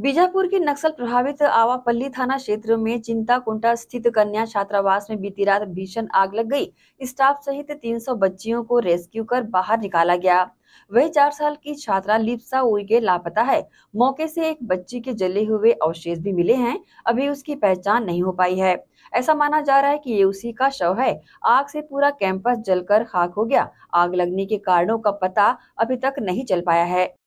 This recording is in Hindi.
बीजापुर के नक्सल प्रभावित आवापल्ली थाना क्षेत्र में चिंता कुंटा स्थित कन्या छात्रावास में बीती रात भीषण आग लग गई स्टाफ सहित 300 बच्चियों को रेस्क्यू कर बाहर निकाला गया वही चार साल की छात्रा लिप्सा उइगे लापता है मौके से एक बच्ची के जले हुए अवशेष भी मिले हैं अभी उसकी पहचान नहीं हो पाई है ऐसा माना जा रहा है की ये उसी का शव है आग से पूरा कैंपस जलकर खाक हो गया आग लगने के कारणों का पता अभी तक नहीं चल पाया है